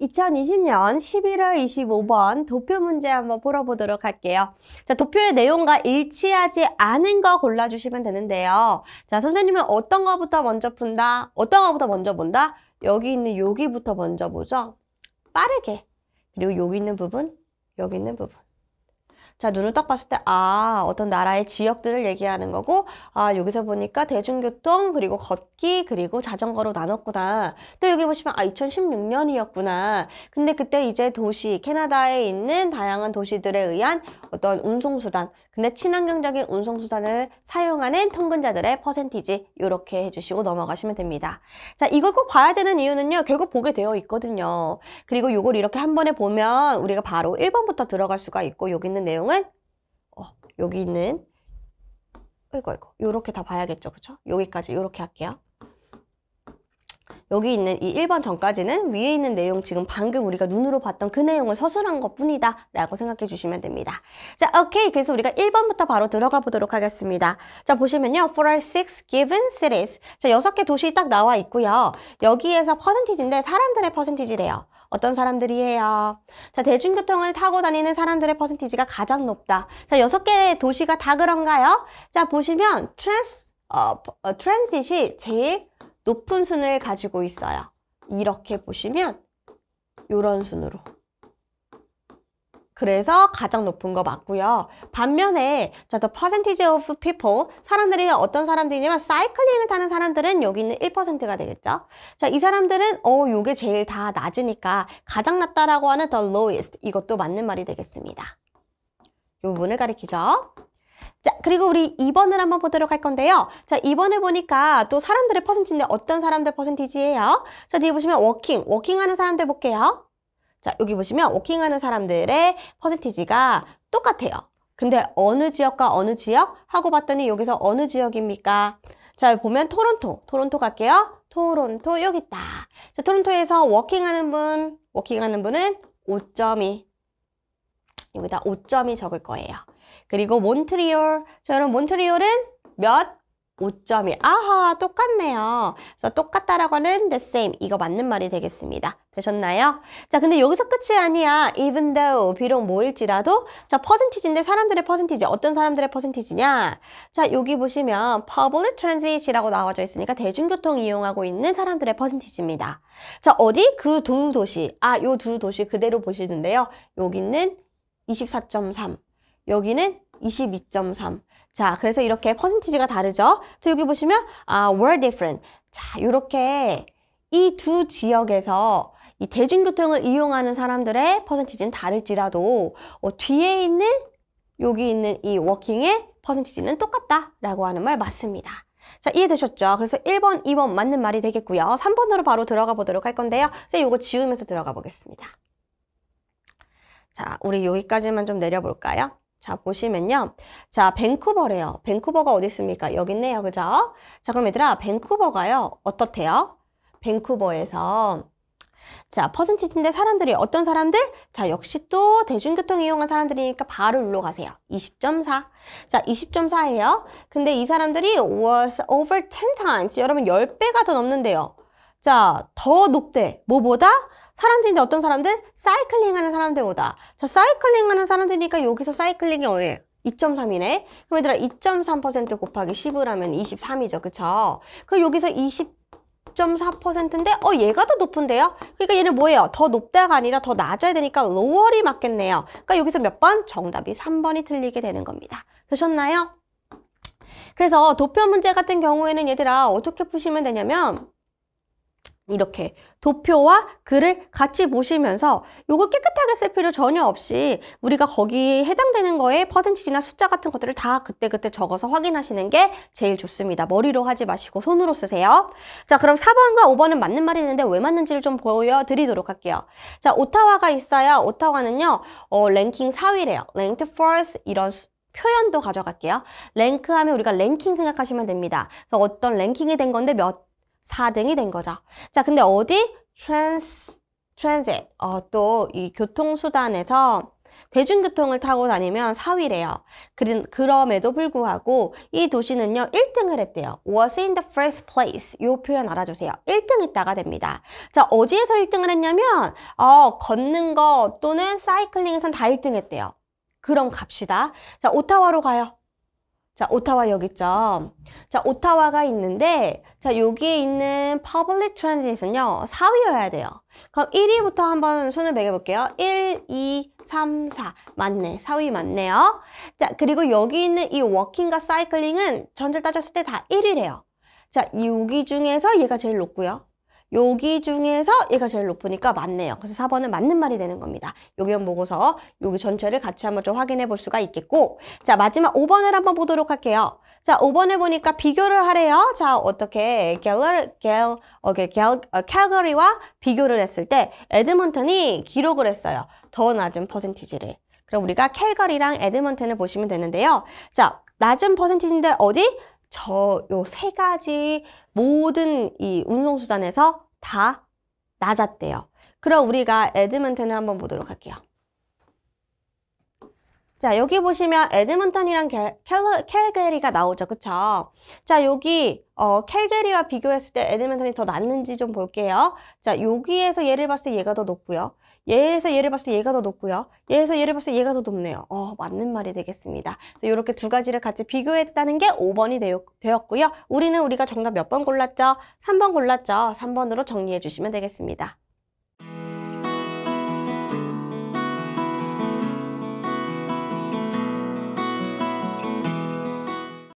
2020년 11월 25번 도표 문제 한번 풀어보도록 할게요. 자, 도표의 내용과 일치하지 않은 거 골라주시면 되는데요. 자, 선생님은 어떤 거부터 먼저 푼다? 어떤 거부터 먼저 본다? 여기 있는 여기부터 먼저 보죠. 빠르게. 그리고 여기 있는 부분, 여기 있는 부분. 자, 눈을 딱 봤을 때, 아, 어떤 나라의 지역들을 얘기하는 거고, 아, 여기서 보니까 대중교통, 그리고 걷기, 그리고 자전거로 나눴구나. 또 여기 보시면, 아, 2016년이었구나. 근데 그때 이제 도시, 캐나다에 있는 다양한 도시들에 의한 어떤 운송수단, 근데 친환경적인 운송수단을 사용하는 통근자들의 퍼센티지, 이렇게 해주시고 넘어가시면 됩니다. 자, 이걸 꼭 봐야 되는 이유는요, 결국 보게 되어 있거든요. 그리고 이걸 이렇게 한 번에 보면 우리가 바로 1번부터 들어갈 수가 있고, 여기 있는 내용 내용은 어, 여기 있는 이거 이거 이렇게다 봐야겠죠 그쵸 여기까지 이렇게 할게요 여기 있는 이 1번 전까지는 위에 있는 내용 지금 방금 우리가 눈으로 봤던 그 내용을 서술한 것 뿐이다 라고 생각해 주시면 됩니다 자 오케이 그래서 우리가 1번부터 바로 들어가 보도록 하겠습니다 자 보시면요 for six given cities 자 6개 도시 딱 나와 있고요 여기에서 퍼센티지인데 사람들의 퍼센티지래요 어떤 사람들이 에요 자, 대중교통을 타고 다니는 사람들의 퍼센티지가 가장 높다. 자, 여섯 개의 도시가 다 그런가요? 자, 보시면 트랜스, 어, 어, 트랜짓이 제일 높은 순을 가지고 있어요. 이렇게 보시면 이런 순으로. 그래서 가장 높은 거 맞고요. 반면에 저도 percentage of people 사람들이 어떤 사람들이냐면 사이클링을 타는 사람들은 여기 있는 1%가 되겠죠. 자, 이 사람들은 어, 요게 제일 다 낮으니까 가장 낮다라고 하는 the lowest 이것도 맞는 말이 되겠습니다. 요 부분을 가리키죠. 자, 그리고 우리 2번을 한번 보도록 할 건데요. 자, 2번에 보니까 또 사람들의 퍼센티지인데 어떤 사람들 퍼센티지예요? 자, 뒤에 보시면 워킹, 워킹하는 사람들 볼게요. 자, 여기 보시면 워킹하는 사람들의 퍼센티지가 똑같아요. 근데 어느 지역과 어느 지역? 하고 봤더니 여기서 어느 지역입니까? 자, 보면 토론토. 토론토 갈게요. 토론토 여기 있다. 자, 토론토에서 워킹하는 분, 워킹하는 분은 5.2. 여기다 5.2 적을 거예요. 그리고 몬트리올. 자, 여러분 몬트리올은 몇 5점이 아하 똑같네요. 그래서 똑같다라고는 the same 이거 맞는 말이 되겠습니다. 되셨나요? 자 근데 여기서 끝이 아니야. even though 비록 뭐일지라도 자 퍼센티지인데 사람들의 퍼센티지 어떤 사람들의 퍼센티지냐 자 여기 보시면 public transit이라고 나와져 있으니까 대중교통 이용하고 있는 사람들의 퍼센티지입니다. 자 어디? 그 두 도시 아요 두 도시 그대로 보시는데요. 여기는 24.3 여기는 22.3 자, 그래서 이렇게 퍼센티지가 다르죠? 또 여기 보시면 아, were different. 자, 이렇게 이 두 지역에서 이 대중교통을 이용하는 사람들의 퍼센티지는 다를지라도 어, 뒤에 있는 여기 있는 이 워킹의 퍼센티지는 똑같다라고 하는 말 맞습니다. 자, 이해되셨죠? 그래서 1번, 2번 맞는 말이 되겠고요. 3번으로 바로 들어가 보도록 할 건데요. 이제 요거 지우면서 들어가 보겠습니다. 자, 우리 여기까지만 좀 내려볼까요? 자 보시면요. 자 밴쿠버래요. 밴쿠버가 어디 있습니까? 여기 있네요. 그죠? 자 그럼 얘들아 밴쿠버가요. 어떻대요? 밴쿠버에서 자 퍼센티지인데 사람들이 어떤 사람들? 자 역시 또 대중교통 이용한 사람들이니까 바로 일로 가세요. 20.4자 20.4예요. 근데 이 사람들이 was over 10 times 여러분 10배가 더 넘는데요. 자 더 높대. 뭐보다? 사람들인데 어떤 사람들? 사이클링 하는 사람들보다 저 사이클링 하는 사람들이니까 여기서 사이클링이 얼마 2.3이네? 그럼 얘들아 2.3% 곱하기 10을 하면 23이죠. 그렇죠 그럼 여기서 20.4%인데 어 얘가 더 높은데요? 그러니까 얘는 뭐예요? 더 높다가 아니라 더 낮아야 되니까 로월이 맞겠네요. 그러니까 여기서 몇 번? 정답이 3번이 틀리게 되는 겁니다. 되셨나요? 그래서 도표 문제 같은 경우에는 얘들아 어떻게 푸시면 되냐면 이렇게 도표와 글을 같이 보시면서 요거 깨끗하게 쓸 필요 전혀 없이 우리가 거기에 해당되는 거에 퍼센티지나 숫자 같은 것들을 다 그때그때 적어서 확인하시는 게 제일 좋습니다. 머리로 하지 마시고 손으로 쓰세요. 자 그럼 4번과 5번은 맞는 말이 있는데 왜 맞는지를 좀 보여드리도록 할게요. 자 오타와가 있어요. 오타와는요. 어, 랭킹 4위래요. 랭크 f i 이런 표현도 가져갈게요. 랭크 하면 우리가 랭킹 생각하시면 됩니다. 그래서 어떤 랭킹이 된 건데 몇 4등이 된 거죠. 자, 근데 어디? 트랜스, 트랜셋. 어, 또이 교통수단에서 대중교통을 타고 다니면 4위래요. 그럼에도 불구하고 이 도시는요 1등을 했대요. was in the first place 이 표현 알아주세요. 1등 했다가 됩니다. 자 어디에서 1등을 했냐면 어, 걷는 거 또는 사이클링에선 다 1등 했대요. 그럼 갑시다. 자 오타와로 가요. 자, 오타와 여기 있죠. 자, 오타와가 있는데, 자, 여기에 있는 퍼블릭 트 i c t r a 은요 4위여야 돼요. 그럼 1위부터 한번 순을 매겨볼게요. 1, 2, 3, 4. 맞네. 4위 맞네요. 자, 그리고 여기 있는 이 워킹과 사이클링은 전체 따졌을 때 다 1위래요. 자, 여기 중에서 얘가 제일 높고요. 여기 중에서 얘가 제일 높으니까 맞네요. 그래서 4번은 맞는 말이 되는 겁니다. 여기만 보고서 여기 전체를 같이 한번 좀 확인해 볼 수가 있겠고 자 마지막 5번을 한번 보도록 할게요. 자5번을 보니까 비교를 하래요. 자 어떻게 갤러리, 갤, 오케이, 갤, 어, 캘거리와 비교를 했을 때 에드먼턴이 기록을 했어요. 더 낮은 퍼센티지를. 그럼 우리가 캘거리랑 에드먼턴을 보시면 되는데요. 자 낮은 퍼센티지인데 어디? 저요세 가지 모든 이운동수단에서다 낮았대요. 그럼 우리가 에드먼튼을 한번 보도록 할게요. 자 여기 보시면 에드먼턴이랑 캘게리가 나오죠 그쵸 자 여기 어, 캘게리와 비교했을 때 에드먼턴이 더낫는지좀 볼게요 자 여기에서 예를 봤을 때 얘가 더 높고요 얘에서 예를 봤을 때 얘가 더 높고요 얘에서 예를 봤을 때 얘가 더 높네요 어 맞는 말이 되겠습니다 이렇게 두 가지를 같이 비교했다는 게 5번이 되었고요 우리는 우리가 정답 몇 번 골랐죠? 3번 골랐죠 3번으로 정리해 주시면 되겠습니다